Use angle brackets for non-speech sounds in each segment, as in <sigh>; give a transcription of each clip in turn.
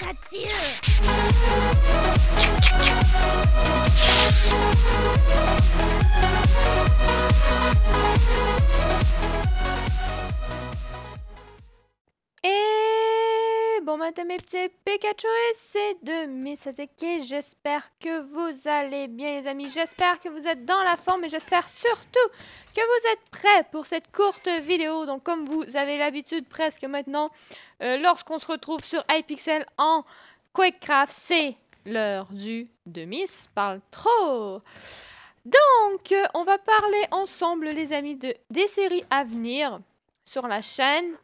That's you. mes petits Pikachu et c'est de Azeke. J'espère que vous allez bien les amis, j'espère que vous êtes dans la forme et j'espère surtout que vous êtes prêts pour cette courte vidéo. Donc comme vous avez l'habitude presque maintenant, euh, lorsqu'on se retrouve sur iPixel en QuakeCraft, c'est l'heure du demi-miss parle trop. Donc euh, on va parler ensemble les amis de, des séries à venir sur la chaîne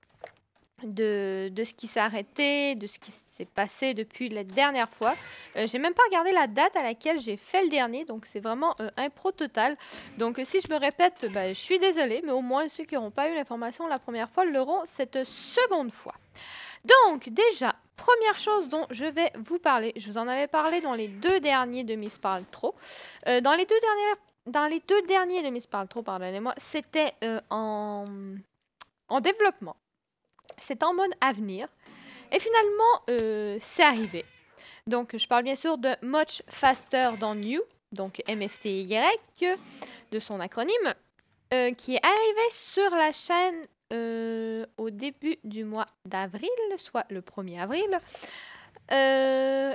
de, ce qui s'est arrêté, de ce qui s'est passé depuis la dernière fois. Euh, j'ai même pas regardé la date à laquelle j'ai fait le dernier, donc c'est vraiment euh, un pro total. Donc si je me répète, bah, je suis désolée, mais au moins ceux qui n'auront pas eu l'information la première fois l'auront cette seconde fois. Donc déjà, première chose dont je vais vous parler, je vous en avais parlé dans les deux derniers de Miss Parle Trop. Euh, dans, les deux dernières, dans les deux derniers de Miss Parle Trop, pardonnez-moi, c'était en développement. C'est en mode avenir. Et finalement, euh, c'est arrivé. Donc, je parle bien sûr de Much Faster Than You, donc MFTY, de son acronyme, euh, qui est arrivé sur la chaîne euh, au début du mois d'avril, soit le 1er avril.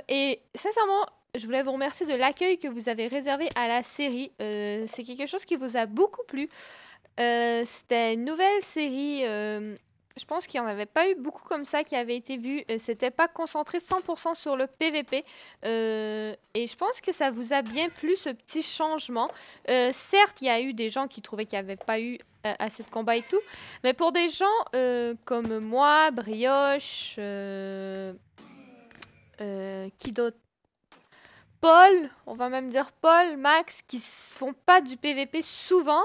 et sincèrement, je voulais vous remercier de l'accueil que vous avez réservé à la série. c'est quelque chose qui vous a beaucoup plu. C'était une nouvelle série je pense qu'il n'y en avait pas eu beaucoup comme ça qui avaient été vus. Euh, c'était pas concentré 100% sur le PVP. Euh, et je pense que ça vous a bien plu ce petit changement. Euh, certes, il y a eu des gens qui trouvaient qu'il n'y avait pas eu assez de combats et tout. Mais pour des gens comme moi, Brioche, qui d'autre Paul, on va même dire Paul, Max, qui font pas du PVP souvent,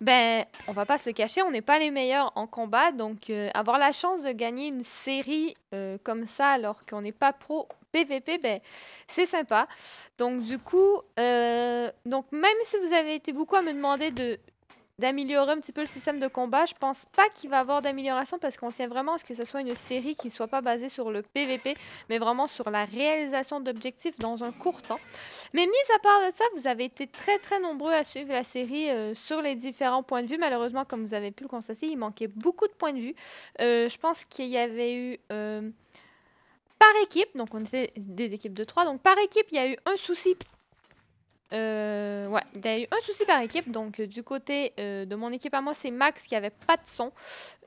ben, on va pas se cacher, on n'est pas les meilleurs en combat, donc euh, avoir la chance de gagner une série euh, comme ça alors qu'on n'est pas pro PVP, ben, c'est sympa. Donc du coup, euh, donc même si vous avez été beaucoup à me demander de d'améliorer un petit peu le système de combat. Je pense pas qu'il va avoir d'amélioration parce qu'on tient vraiment à ce que ce soit une série qui ne soit pas basée sur le PVP, mais vraiment sur la réalisation d'objectifs dans un court temps. Mais mis à part de ça, vous avez été très très nombreux à suivre la série euh, sur les différents points de vue. Malheureusement, comme vous avez pu le constater, il manquait beaucoup de points de vue. Euh, je pense qu'il y avait eu... Euh, par équipe, donc on était des équipes de trois, donc par équipe, il y a eu un souci euh, ouais, il y a eu un souci par équipe. Donc, euh, du côté euh, de mon équipe à moi, c'est Max qui n'avait pas de son.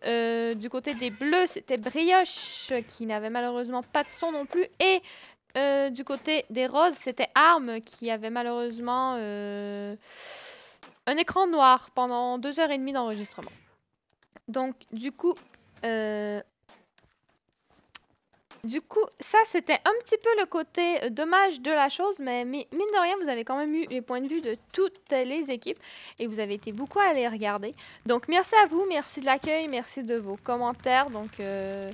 Euh, du côté des Bleus, c'était Brioche qui n'avait malheureusement pas de son non plus. Et du côté des Roses, c'était Arme qui avait malheureusement un écran noir pendant deux heures et demie d'enregistrement. Donc, du coup, du coup, ça, c'était un petit peu le côté euh, dommage de la chose, mais mine de rien, vous avez quand même eu les points de vue de toutes les équipes et vous avez été beaucoup à les regarder. Donc, merci à vous, merci de l'accueil, merci de vos commentaires. Donc, euh,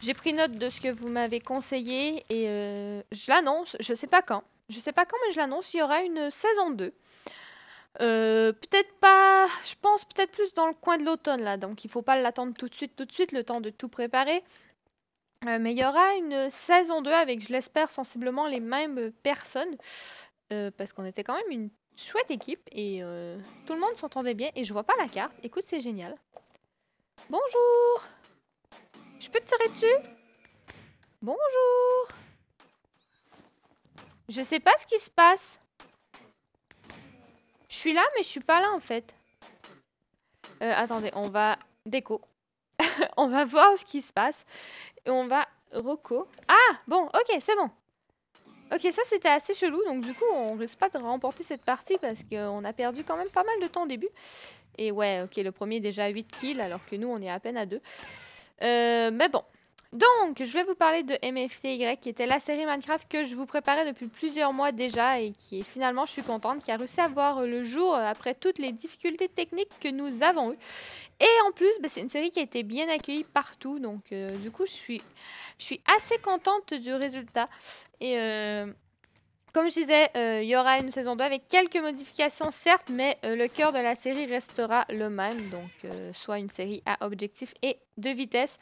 j'ai pris note de ce que vous m'avez conseillé et euh, je l'annonce, je sais pas quand. Je sais pas quand, mais je l'annonce, il y aura une saison 2. peut-être pas, je pense peut-être plus dans le coin de l'automne là, donc il faut pas l'attendre tout de suite, tout de suite, le temps de tout préparer. Euh, mais il y aura une saison 2 avec, je l'espère, sensiblement les mêmes personnes. Euh, parce qu'on était quand même une chouette équipe et euh, tout le monde s'entendait bien. Et je vois pas la carte. Écoute, c'est génial. Bonjour Je peux te tirer dessus Bonjour Je sais pas ce qui se passe. Je suis là, mais je suis pas là en fait. attendez, on va déco. <laughs> on va voir ce qui se passe. Et on va... Rocco. Ah Bon, ok, c'est bon. Ok, ça c'était assez chelou, donc du coup on risque pas de remporter cette partie parce qu'on a perdu quand même pas mal de temps au début. Et ouais, ok, le premier déjà 8 kills alors que nous on est à peine à 2. Euh, mais bon, donc, je vais vous parler de MFTY, qui était la série Minecraft que je vous préparais depuis plusieurs mois déjà et qui finalement, je suis contente, qui a réussi à voir le jour après toutes les difficultés techniques que nous avons eues. Et en plus, bah, c'est une série qui a été bien accueillie partout, donc euh, du coup, je suis, assez contente du résultat. Et euh, comme je disais, euh, il y aura une saison 2 avec quelques modifications, certes, mais euh, le cœur de la série restera le même, donc euh, soit une série à objectifs et de vitesse.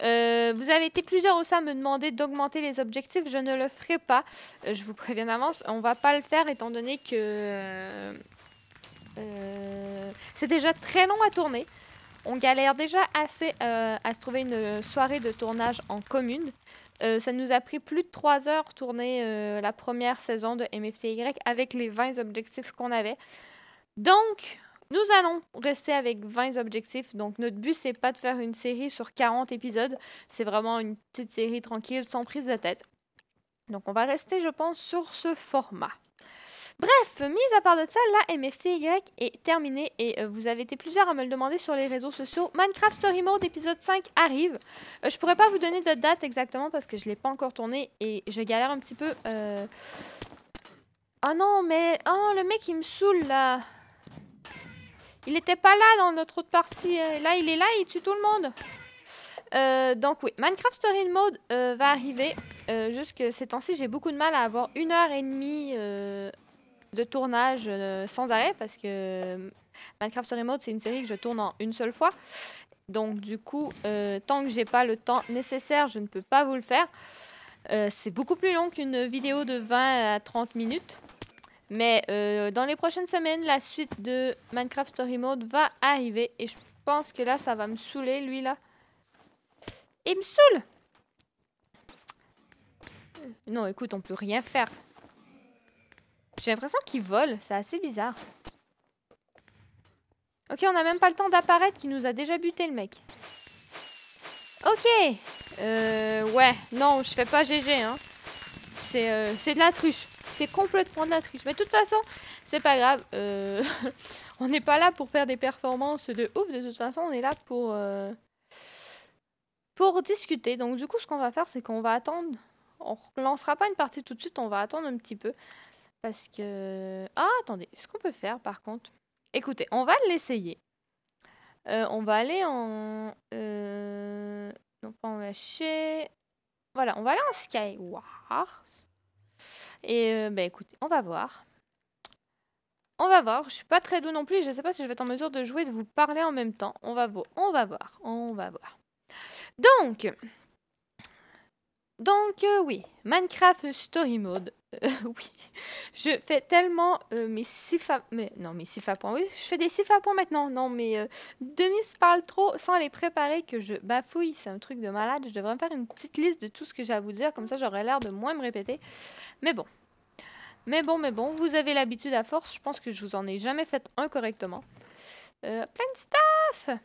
vous avez été plusieurs aussi à me demander d'augmenter les objectifs, je ne le ferai pas, je vous préviens d'avance, on ne va pas le faire étant donné que c'est déjà très long à tourner. On galère déjà assez à se trouver une soirée de tournage en commune. Euh, ça nous a pris plus de 3 heures tourner euh, la première saison de MFTY avec les 20 objectifs qu'on avait. Donc, nous allons rester avec 20 objectifs. Donc, notre but, n'est pas de faire une série sur 40 épisodes. C'est vraiment une petite série tranquille, sans prise de tête. Donc, on va rester, je pense, sur ce format. Bref, mise à part de ça, la MFTY est terminée et euh, vous avez été plusieurs à me le demander sur les réseaux sociaux. Minecraft Story Mode épisode 5 arrive. Euh, je pourrais pas vous donner de date exactement parce que je l'ai pas encore tourné et je galère un petit peu. Oh non, mais... Oh, le mec il me saoule là Il était pas là dans notre autre partie. Là, il est là, il tue tout le monde donc oui, Minecraft Story Mode va arriver. Jusque que ces temps-ci, j'ai beaucoup de mal à avoir une heure et demie de tournage euh, sans arrêt parce que euh, Minecraft Story Mode, c'est une série que je tourne en une seule fois. Donc du coup, euh, tant que j'ai pas le temps nécessaire, je ne peux pas vous le faire. c'est beaucoup plus long qu'une vidéo de 20 à 30 minutes. Mais dans les prochaines semaines, la suite de Minecraft Story Mode va arriver. Et je pense que là, ça va me saouler, lui, là. Il me saoule Non, écoute, on peut rien faire. J'ai l'impression qu'il vole, c'est assez bizarre. Ok, on n'a même pas le temps d'apparaître, qui nous a déjà buté le mec. Ok Euh... Ouais, non, je fais pas GG, hein. Euh, c'est de la truche. C'est complètement de la triche. Mais de toute façon, c'est pas grave. Euh, <laughs> on n'est pas là pour faire des performances de ouf. De toute façon, on est là pour, euh, pour discuter. Donc du coup, ce qu'on va faire, c'est qu'on va attendre. On ne lancera pas une partie tout de suite. On va attendre un petit peu. Parce que... Ah, attendez, ce qu'on peut faire par contre... Écoutez, on va l'essayer. Euh, on va aller en... Euh... Non, pas en Voilà, on va aller en Skywars. Et euh, ben bah écoutez, on va voir. On va voir. Je suis pas très doux non plus. Je sais pas si je vais être en mesure de jouer de vous parler en même temps. On va, on va voir. On va voir. Donc, donc euh, oui, Minecraft Story Mode. Euh, <laughs> oui, je fais tellement euh, mes sifa... Mais, non, mes sifa points. Oui, je fais des sifa points maintenant. Non, mais demi parle trop sans les préparer que je bafouille. C'est un truc de malade. Je devrais faire une petite liste de tout ce que j'ai à vous dire. Comme ça, j'aurais l'air de moins me répéter. Mais bon. Mais bon, mais bon. Vous avez l'habitude à force. Je pense que je vous en ai jamais fait un correctement. plein de stuff!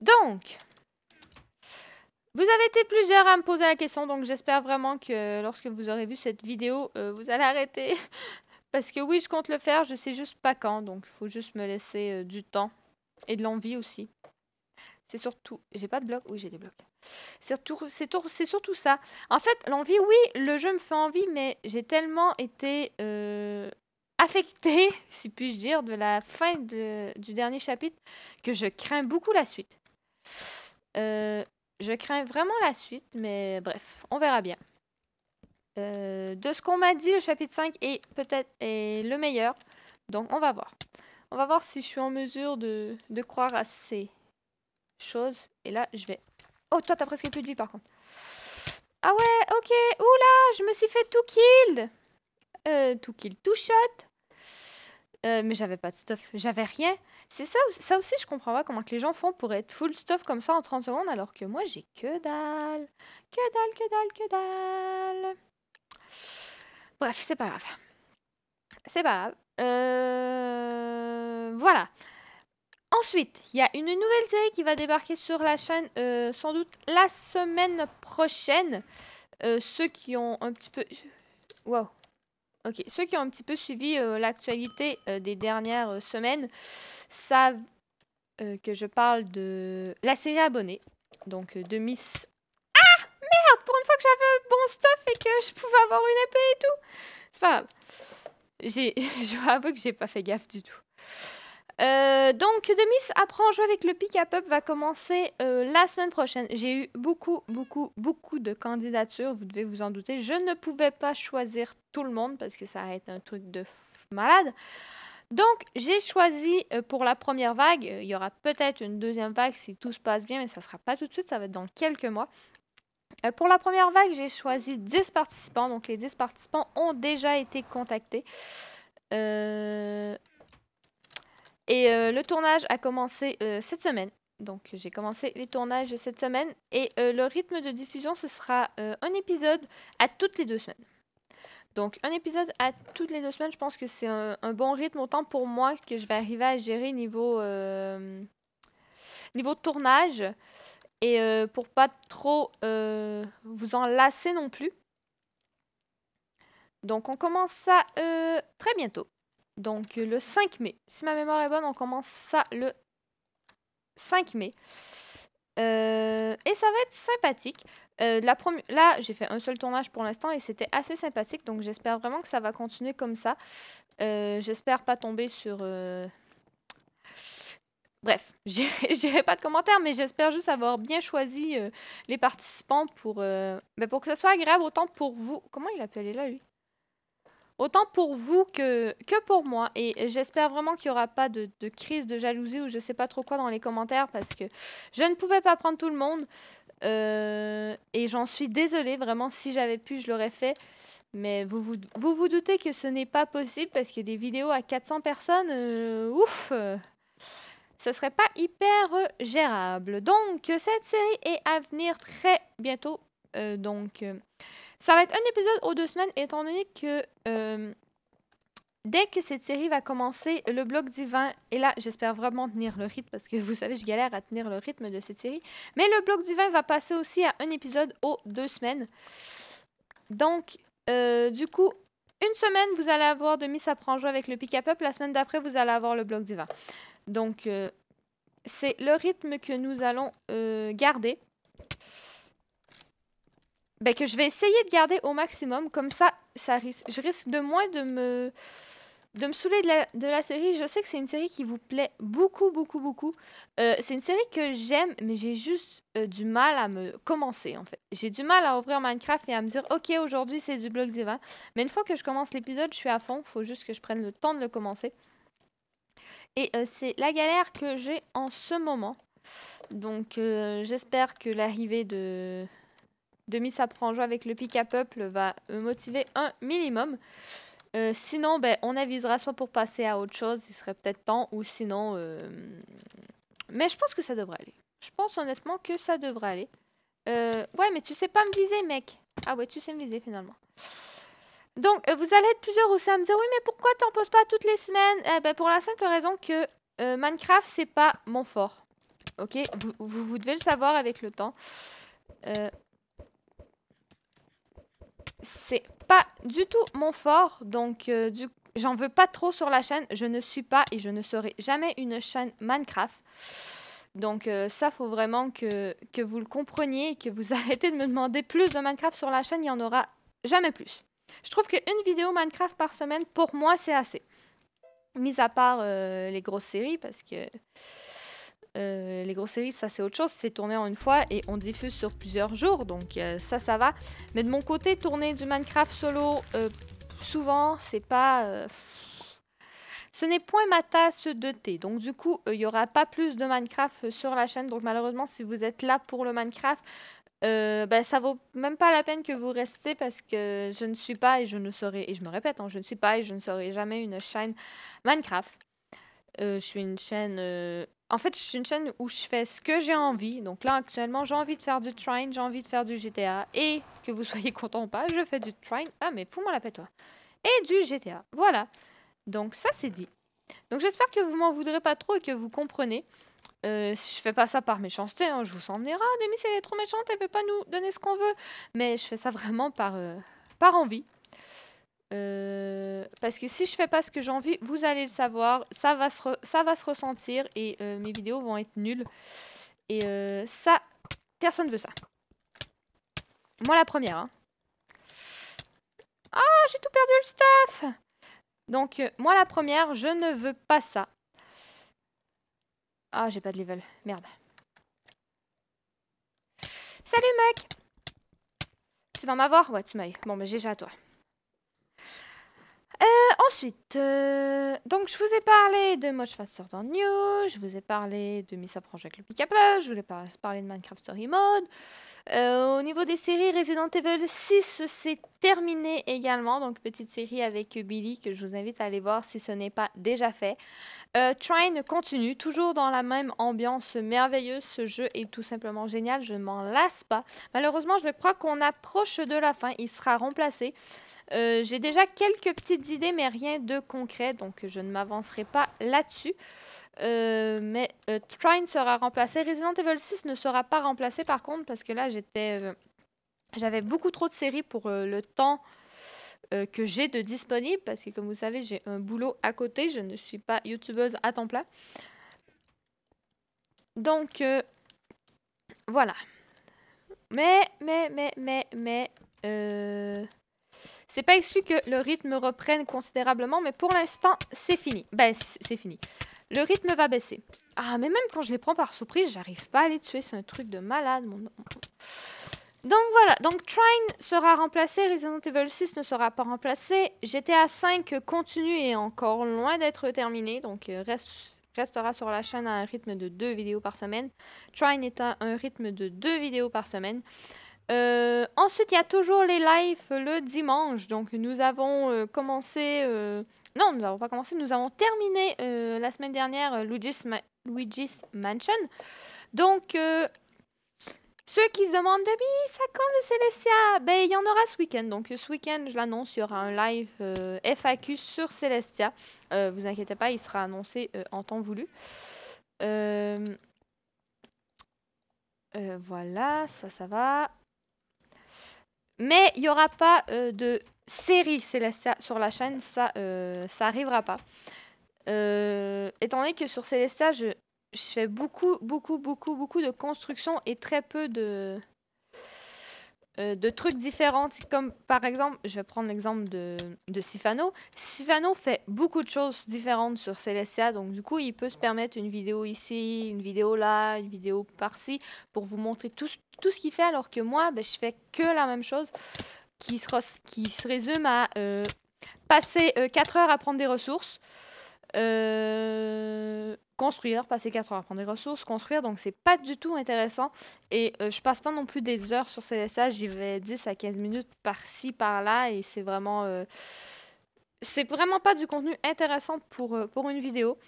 Donc... Vous avez été plusieurs à me poser la question, donc j'espère vraiment que lorsque vous aurez vu cette vidéo, euh, vous allez arrêter. <laughs> Parce que oui, je compte le faire, je sais juste pas quand, donc il faut juste me laisser euh, du temps et de l'envie aussi. C'est surtout... J'ai pas de bloc Oui, j'ai des blocs. C'est surtout, ça. En fait, l'envie, oui, le jeu me fait envie, mais j'ai tellement été euh, affectée, <laughs> si puis-je dire, de la fin du dernier chapitre que je crains beaucoup la suite. Euh, je crains vraiment la suite, mais bref, on verra bien. Euh, de ce qu'on m'a dit, le chapitre 5 est peut-être le meilleur. Donc, on va voir. On va voir si je suis en mesure de, croire à ces choses. Et là, je vais... Oh, toi, t'as presque plus de vie, par contre. Ah ouais, ok. Oula, je me suis fait tout killed, Euh, tout kill, tout shot. Euh, mais j'avais pas de stuff. J'avais rien. C'est ça, ça aussi, je comprends pas comment que les gens font pour être full stuff comme ça en 30 secondes, alors que moi, j'ai que dalle. Que dalle, que dalle, que dalle. Bref, c'est pas grave. C'est pas grave. Euh, voilà. Ensuite, il y a une nouvelle série qui va débarquer sur la chaîne euh, sans doute la semaine prochaine. Euh, ceux qui ont un petit peu... Waouh. Ok, ceux qui ont un petit peu suivi euh, l'actualité euh, des dernières euh, semaines savent que je parle de la série abonnée, donc de Miss... Ah Merde Pour une fois que j'avais bon stuff et que je pouvais avoir une épée et tout C'est pas grave. <laughs> Je vous que j'ai pas fait gaffe du tout. Euh, donc, Demis Miss apprend à jouer avec le pick-up va commencer euh, la semaine prochaine. J'ai eu beaucoup, beaucoup, beaucoup de candidatures, vous devez vous en douter. Je ne pouvais pas choisir tout le monde parce que ça va être un truc de malade. Donc, j'ai choisi euh, pour la première vague, il y aura peut-être une deuxième vague si tout se passe bien, mais ça ne sera pas tout de suite, ça va être dans quelques mois. Pour la première vague, j'ai choisi 10 participants. Donc, les 10 participants ont déjà été contactés. Euh, et euh, le tournage a commencé euh, cette semaine. Donc j'ai commencé les tournages cette semaine et euh, le rythme de diffusion, ce sera un épisode à toutes les deux semaines. Donc un épisode à toutes les deux semaines, je pense que c'est un, bon rythme autant pour moi que je vais arriver à gérer niveau, niveau tournage et pour pas trop vous en lasser non plus. Donc on commence ça très bientôt. Donc euh, le 5 mai. Si ma mémoire est bonne, on commence ça le 5 mai. Euh, et ça va être sympathique. Euh, là, j'ai fait un seul tournage pour l'instant et c'était assez sympathique, donc j'espère vraiment que ça va continuer comme ça. j'espère pas tomber sur... Bref, <laughs> je dirai pas de commentaires, mais j'espère juste avoir bien choisi les participants pour, ben, pour que ça soit agréable autant pour vous. Comment il appelait là, lui Autant pour vous que, que pour moi. Et j'espère vraiment qu'il n'y aura pas de, crise de jalousie ou je sais pas trop quoi dans les commentaires parce que je ne pouvais pas prendre tout le monde. Euh, et j'en suis désolée, vraiment, si j'avais pu, je l'aurais fait. Mais vous vous, vous doutez que ce n'est pas possible parce que des vidéos à 400 personnes, euh, ouf, euh, Ce ne serait pas hyper gérable. Donc, cette série est à venir très bientôt. donc. Ça va être un épisode aux deux semaines, étant donné que euh, dès que cette série va commencer, le bloc divin, et là j'espère vraiment tenir le rythme parce que vous savez, je galère à tenir le rythme de cette série, mais le bloc divin va passer aussi à un épisode aux deux semaines. Donc, euh, du coup, une semaine, vous allez avoir de Miss prendre Joie avec le Pick-Up Up, la semaine d'après, vous allez avoir le bloc divin. Donc, euh, c'est le rythme que nous allons garder. Ben, que je vais essayer de garder au maximum. Comme ça, ça risque, je risque de moins de me, de me saouler de la, de la série. Je sais que c'est une série qui vous plaît beaucoup, beaucoup, beaucoup. Euh, c'est une série que j'aime, mais j'ai juste euh, du mal à me commencer, en fait. J'ai du mal à ouvrir Minecraft et à me dire, OK, aujourd'hui, c'est du blog divin. Mais une fois que je commence l'épisode, je suis à fond. Il faut juste que je prenne le temps de le commencer. Et euh, c'est la galère que j'ai en ce moment. Donc, j'espère que l'arrivée de demi prend en avec le pick-up va euh, motiver un minimum. Euh, sinon, ben, on avisera soit pour passer à autre chose, il serait peut-être temps, ou sinon... Euh, mais je pense que ça devrait aller. Je pense honnêtement que ça devrait aller. Ouais, mais tu sais pas me viser, mec. Ah ouais, tu sais me viser, finalement. Donc, vous allez être plusieurs aussi à me dire, oui, mais pourquoi t'en poses pas toutes les semaines eh ben, Pour la simple raison que Minecraft, c'est pas mon fort. Ok vous, vous, vous, devez le savoir avec le temps c'est pas du tout mon fort, donc euh, j'en veux pas trop sur la chaîne. Je ne suis pas et je ne serai jamais une chaîne Minecraft. Donc euh, ça, faut vraiment que, vous le compreniez et que vous <laughs> arrêtez de me demander plus de Minecraft sur la chaîne. Il n'y en aura jamais plus. Je trouve qu'une vidéo Minecraft par semaine, pour moi, c'est assez. Mis à part euh, les grosses séries, parce que euh, les grosses séries, ça c'est autre chose, c'est tourné en une fois et on diffuse sur plusieurs jours, donc euh, ça, ça va. Mais de mon côté, tourner du Minecraft solo, euh, souvent, c'est pas... ce n'est point ma tasse de thé, donc du coup, il n'y aura pas plus de Minecraft sur la chaîne, donc malheureusement, si vous êtes là pour le Minecraft, ça ben, ça vaut même pas la peine que vous restez parce que je ne suis pas et je ne serai, et je me répète, hein, je ne suis pas et je ne serai jamais une chaîne Minecraft. Euh, je suis une chaîne. Euh, en fait, je suis une chaîne où je fais ce que j'ai envie. Donc là, actuellement, j'ai envie de faire du train, j'ai envie de faire du GTA. Et que vous soyez <laughs> content ou pas, je fais du train. Ah, mais fous-moi la paix, toi. Et du GTA. Voilà. Donc ça, c'est dit. Donc j'espère que vous m'en voudrez pas trop et que vous comprenez. Euh, je fais pas ça par méchanceté, hein, je vous en dirai. Ah, Demis, elle est trop méchante, elle peut pas nous donner ce qu'on veut. Mais je fais ça <laughs> vraiment par, euh, par envie. Euh, parce que si je fais pas ce que j'ai envie, vous allez le savoir, ça va se, ça va se ressentir et euh, mes vidéos vont être nulles. Et euh, ça, personne veut ça. Moi la première. Hein. Ah, j'ai tout perdu le stuff Donc, moi la première, je ne veux pas ça. Ah, j'ai pas de level. Merde. Salut mec Tu vas m'avoir Ouais, tu eu. Bon, mais ben, j'ai à toi. Euh, ensuite, euh, donc je vous ai parlé de Moche Faster Than New, je vous ai parlé de miss Approche avec le pick up je voulais pas parler de Minecraft Story Mode. Euh, au niveau des séries, Resident Evil 6 s'est terminé également, donc petite série avec Billy que je vous invite à aller voir si ce n'est pas déjà fait. Trine euh, Train continue, toujours dans la même ambiance merveilleuse. Ce jeu est tout simplement génial, je m'en lasse pas. Malheureusement, je crois qu'on approche de la fin. Il sera remplacé. Euh, j'ai déjà quelques petites idées, mais rien de concret, donc je ne m'avancerai pas là-dessus. Euh, mais Train sera remplacé. Resident Evil 6 ne sera pas remplacé par contre, parce que là, j'étais, j'avais beaucoup trop de séries pour le temps euh, que j'ai de disponible, parce que comme vous savez, j'ai un boulot à côté, je ne suis pas youtubeuse à temps plein. Donc, euh, voilà. Mais, mais, mais, mais, mais, euh, c'est pas exclu que le rythme reprenne considérablement, mais pour l'instant, c'est fini. Ben, c'est fini. Le rythme va baisser. Ah, mais même quand je les prends par surprise, j'arrive pas à les tuer, c'est un truc de malade. Mon... Donc voilà, donc Trine sera remplacé, Resident Evil 6 ne sera pas remplacé, GTA 5 continue et encore loin d'être terminé, donc euh, restera sur la chaîne à un rythme de deux vidéos par semaine. Trine est à un rythme de deux vidéos par semaine. Euh, ensuite, il y a toujours les lives le dimanche, donc nous avons euh, commencé... non, nous n'avons pas commencé, nous avons terminé la semaine dernière Luigi's Mansion. Donc ceux qui se demandent de ça quand le Celestia Ben, il y en aura ce week-end. Donc, ce week-end, je l'annonce, il y aura un live euh, FAQ sur Celestia. Euh, vous inquiétez pas, il sera annoncé euh, en temps voulu. voilà, ça, ça va. Mais il n'y aura pas de série Celestia sur la chaîne, ça, ça arrivera pas. étant donné que sur Celestia, je je fais beaucoup, beaucoup, beaucoup, beaucoup de construction et très peu de, euh, de trucs différents. Comme par exemple, je vais prendre l'exemple de, de Sifano. Sifano fait beaucoup de choses différentes sur Celestia, donc du coup, il peut se permettre une vidéo ici, une vidéo là, une vidéo par-ci, pour vous montrer tout, ce qu'il fait, alors que moi, ben, je fais que la même chose, qui se, qui résume à euh, passer 4 euh, heures à prendre des ressources, euh, construire, passer 4 heures à prendre des ressources, construire, donc c'est pas du tout intéressant. Et euh, je passe pas non plus des heures sur ces j'y vais 10 à 15 minutes par-ci, par-là, et c'est vraiment. Euh, c'est vraiment pas du contenu intéressant pour, pour une vidéo.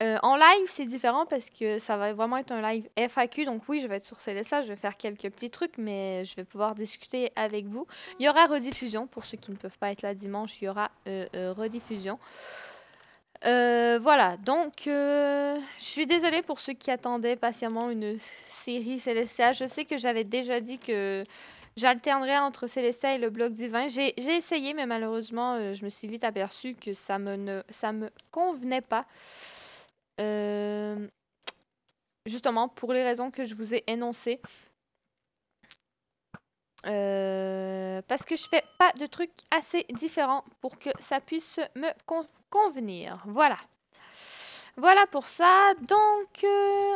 en live, c'est différent parce que ça va vraiment être un live FAQ. Donc oui, je vais être sur CLSA, je vais faire quelques petits trucs, mais je vais pouvoir discuter avec vous. Il y aura rediffusion. Pour ceux qui ne peuvent pas être là dimanche, il y aura rediffusion. Euh, voilà, donc euh, je suis désolée pour ceux qui attendaient patiemment une série Célestia. Je sais que j'avais déjà dit que j'alternerais entre Célestia et le bloc divin. J'ai essayé, mais malheureusement, euh, je me suis vite aperçue que ça me, ne, ça me convenait pas. justement, pour les raisons que je vous ai énoncées. Euh, parce que je fais pas de trucs assez différents pour que ça puisse me convenir. Voilà. Voilà pour ça. Donc, euh,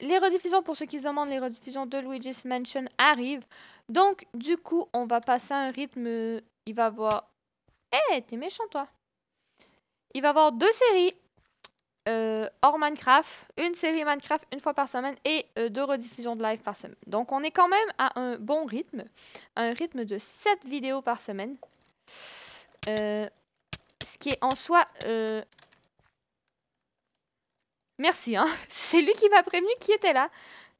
les rediffusions, pour ceux qui se demandent, les rediffusions de Luigi's Mansion arrivent. Donc, du coup, on va passer à un rythme... Il va y avoir... Eh, t'es méchant, toi! Il va y avoir deux séries euh, hors Minecraft, une série Minecraft une fois par semaine et euh, deux rediffusions de live par semaine. Donc on est quand même à un bon rythme, un rythme de 7 vidéos par semaine. Euh, ce qui est en soi... Merci, hein. <laughs> C'est lui qui m'a prévenu qui était là.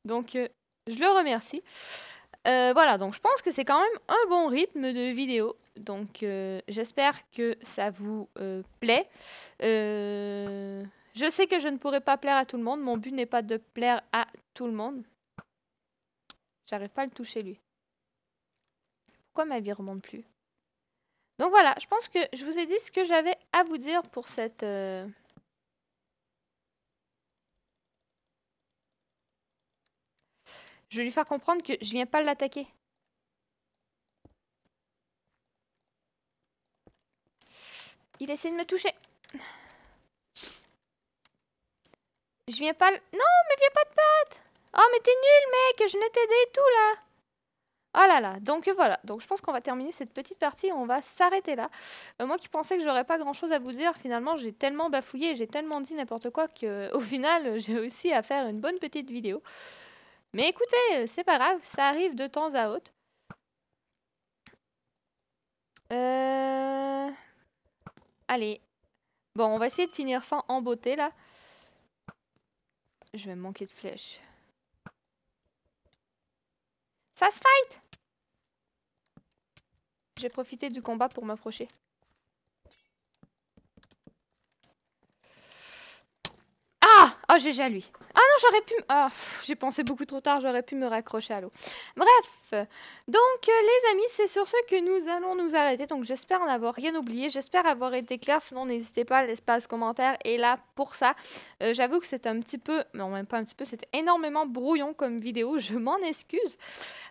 Donc je le remercie. voilà, donc je pense que c'est quand même un bon rythme de vidéo. Donc j'espère que ça vous plaît. Euh... Je sais que je ne pourrai pas plaire à tout le monde. Mon but n'est pas de plaire à tout le monde. J'arrive pas à le toucher, lui. Pourquoi ma vie remonte plus Donc voilà, je pense que je vous ai dit ce que j'avais à vous dire pour cette... Euh, je vais lui faire comprendre que je viens pas l'attaquer. Il essaie de me toucher. Je viens pas... Non, mais viens pas de pâte Oh, mais t'es nul, mec Je n'ai t'aidé tout, là Oh là là, donc voilà. Donc je pense qu'on va terminer cette petite partie, on va s'arrêter là. Euh, moi qui pensais que j'aurais pas grand chose à vous dire, finalement j'ai tellement bafouillé, j'ai tellement dit n'importe quoi que <laughs> au final j'ai réussi à faire une bonne petite vidéo. Mais écoutez, c'est pas grave, ça arrive de temps à autre. Euh... Allez. Bon, on va essayer de finir sans en beauté là je vais manquer de flèches. Ça se fight J'ai profité du combat pour m'approcher. j'ai oh, déjà lui. Ah non, j'aurais pu... Ah, j'ai pensé beaucoup trop tard, j'aurais pu me raccrocher à l'eau. Bref, donc euh, les amis, c'est sur ce que nous allons nous arrêter. Donc j'espère n'avoir rien oublié, j'espère avoir été clair. Sinon, n'hésitez pas, à l'espace commentaire Et là pour ça. Euh, j'avoue que c'est un petit peu... Non, même pas un petit peu, c'est énormément brouillon comme vidéo, je m'en excuse.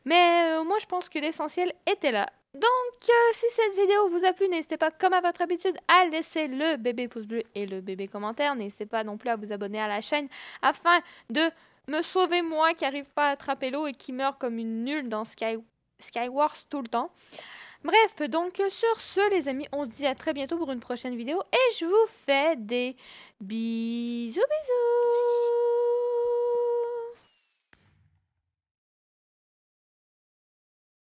Mais euh, moi, je pense que l'essentiel était là. Donc, euh, si cette vidéo vous a plu, n'hésitez pas, comme à votre habitude, à laisser le bébé pouce bleu et le bébé commentaire. N'hésitez pas non plus à vous abonner à la chaîne afin de me sauver moi qui n'arrive pas à attraper l'eau et qui meurt comme une nulle dans Sky... Skywars tout le temps. Bref, donc euh, sur ce, les amis, on se dit à très bientôt pour une prochaine vidéo et je vous fais des bisous bisous